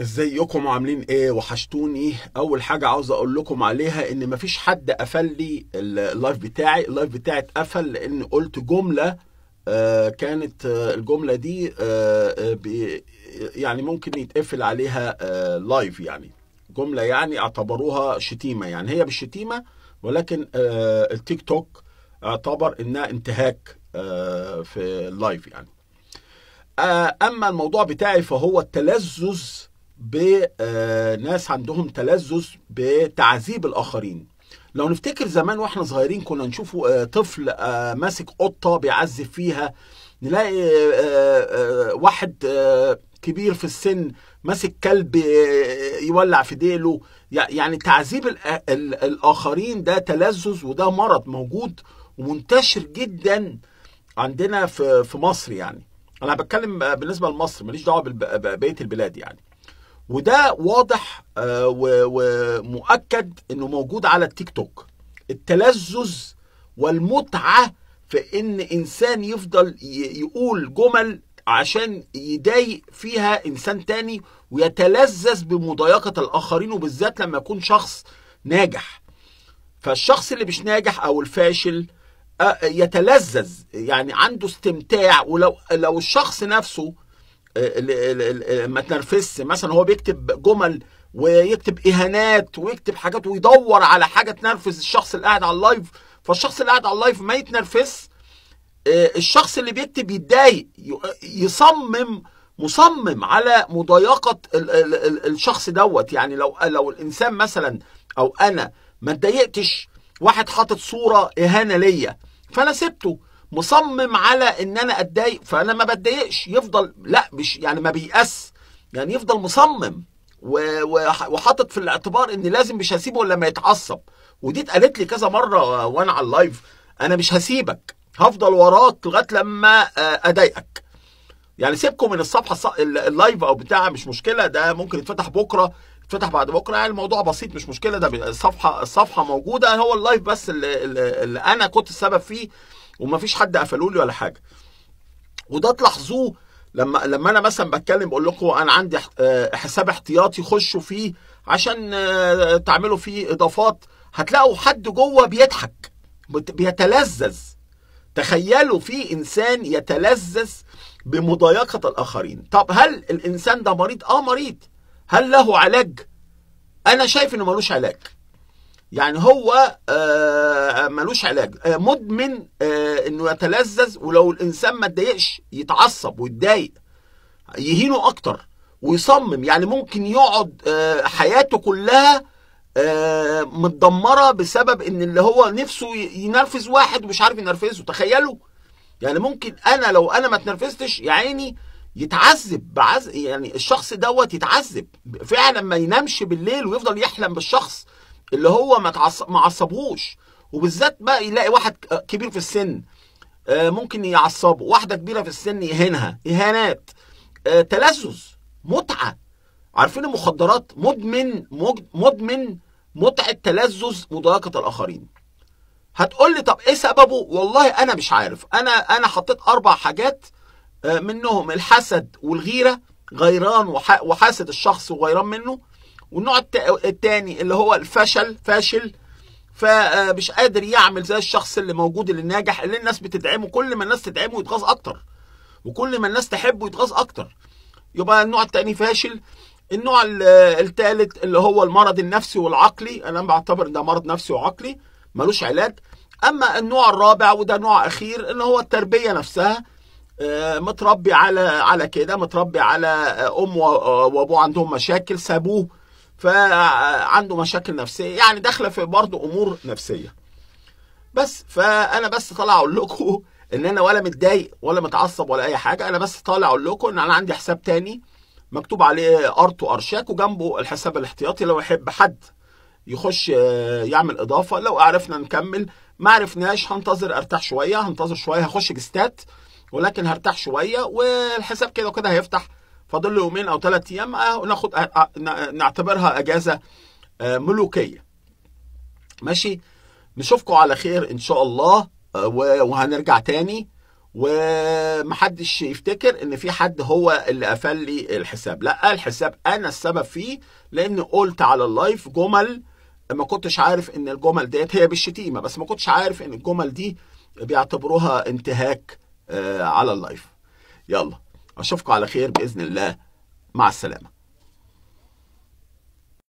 ازيكم عاملين ايه وحشتوني اول حاجه عاوز اقول لكم عليها ان مفيش حد قفل لي اللايف بتاعي اللايف بتاعي اتقفل لان قلت جمله آه، كانت آه، الجمله دي آه، يعني ممكن يتقفل عليها لايف يعني جمله يعني اعتبروها شتيمه يعني هي بالشتيمه ولكن التيك توك اعتبر انها انتهاك في اللايف يعني اما الموضوع بتاعي فهو التلذذ بناس آه، عندهم تلذذ بتعذيب الاخرين لو نفتكر زمان واحنا صغيرين كنا نشوف آه، طفل آه، ماسك قطه بيعذب فيها نلاقي واحد كبير في السن ماسك كلب يولع في ديله يعني تعذيب الاخرين ده تلذذ وده مرض موجود ومنتشر جدا عندنا في مصر يعني انا بتكلم بالنسبه لمصر ماليش دعوه ببقيه البلاد يعني وده واضح آه، ومؤكد انه موجود على التيك توك التلذذ والمتعه في ان انسان يفضل يقول جمل عشان يضايق فيها انسان تاني ويتلذذ بمضايقه الاخرين وبالذات لما يكون شخص ناجح فالشخص اللي مش ناجح او الفاشل آه، يتلذذ يعني عنده استمتاع ولو لو الشخص نفسه ما تنرفزش مثلا هو بيكتب جمل ويكتب اهانات ويكتب حاجات ويدور على حاجه تنرفز الشخص اللي قاعد على اللايف فالشخص اللي قاعد على اللايف ما يتنرفزش آه، الشخص اللي بيكتب يتضايق يصمم مصمم على مضايقه الشخص دوت يعني لو لو الانسان مثلا او انا ما اتضايقتش واحد حاطط صوره اهانه ليا فانا سبته مصمم على ان انا اتضايق فانا ما بتضايقش يفضل لا مش يعني ما بيأس يعني يفضل مصمم وحاطط في الاعتبار ان لازم مش هسيبه الا لما يتعصب ودي اتقالت لي كذا مره وانا على اللايف انا مش هسيبك هفضل وراك لغايه لما آه، اضايقك يعني سيبكم من الصفحه اللايف او بتاع مش مشكله ده ممكن يتفتح بكره يتفتح بعد بكره يعني الموضوع بسيط مش مشكله ده الصفحه الصفحه موجوده هو اللايف بس اللي, اللي انا كنت السبب فيه ومفيش حد قفلوا لي ولا حاجه وده تلاحظوه لما لما انا مثلا بتكلم بقول لكم انا عندي آه، حساب احتياطي خشوا فيه عشان آه، تعملوا فيه اضافات هتلاقوا حد جوه بيضحك بيتلذذ تخيلوا في انسان يتلذذ بمضايقه الاخرين طب هل الانسان ده مريض اه مريض هل له علاج انا شايف انه ملوش علاج يعني هو آه، ملوش علاج آه، مدمن آه، انه يتلذذ ولو الانسان ما اتضايقش يتعصب ويتضايق يهينه اكتر ويصمم يعني ممكن يقعد حياته كلها متدمره بسبب ان اللي هو نفسه ينرفز واحد ومش عارف ينرفزه تخيلوا يعني ممكن انا لو انا ما اتنرفزتش يا عيني يتعذب بعز يعني الشخص دوت يتعذب فعلا ما ينامش بالليل ويفضل يحلم بالشخص اللي هو ما تعصب ما عصبهوش وبالذات بقى يلاقي واحد كبير في السن آه، ممكن يعصبه واحده كبيره في السن يهينها اهانات آه، تلذذ متعه عارفين المخدرات مدمن مدمن متعه تلذذ مضايقه الاخرين هتقول لي طب ايه سببه والله انا مش عارف انا انا حطيت اربع حاجات آه، منهم الحسد والغيره غيران وحاسد الشخص وغيران منه والنوع الثاني اللي هو الفشل فاشل فمش آه، قادر يعمل زي الشخص اللي موجود اللي ناجح اللي الناس بتدعمه كل ما الناس تدعمه يتغاظ اكتر وكل ما الناس تحبه يتغاظ اكتر يبقى النوع الثاني فاشل النوع الثالث اللي هو المرض النفسي والعقلي انا بعتبر ده مرض نفسي وعقلي ملوش علاج اما النوع الرابع وده نوع اخير اللي هو التربيه نفسها آه، متربي على على كده متربي على آه، ام وابوه عندهم مشاكل سابوه فعنده مشاكل نفسيه يعني داخله في برضه امور نفسيه بس فانا بس طالع اقول لكم ان انا ولا متضايق ولا متعصب ولا اي حاجه انا بس طالع اقول لكم ان انا عندي حساب تاني مكتوب عليه ارت ارشاك وجنبه الحساب الاحتياطي لو يحب حد يخش آه، يعمل اضافه لو عرفنا نكمل ما عرفناش هنتظر ارتاح شويه هنتظر شويه هخش جستات ولكن هرتاح شويه والحساب كده وكده هيفتح فاضل له يومين او ثلاث ايام آه، ناخد آه، آه، نعتبرها اجازه ملوكيه ماشي نشوفكم على خير ان شاء الله وهنرجع تاني ومحدش يفتكر ان في حد هو اللي قفل لي الحساب لا الحساب انا السبب فيه لان قلت على اللايف جمل ما كنتش عارف ان الجمل ديت هي بالشتيمه بس ما كنتش عارف ان الجمل دي بيعتبروها انتهاك على اللايف يلا أشوفكم على خير بإذن الله مع السلامة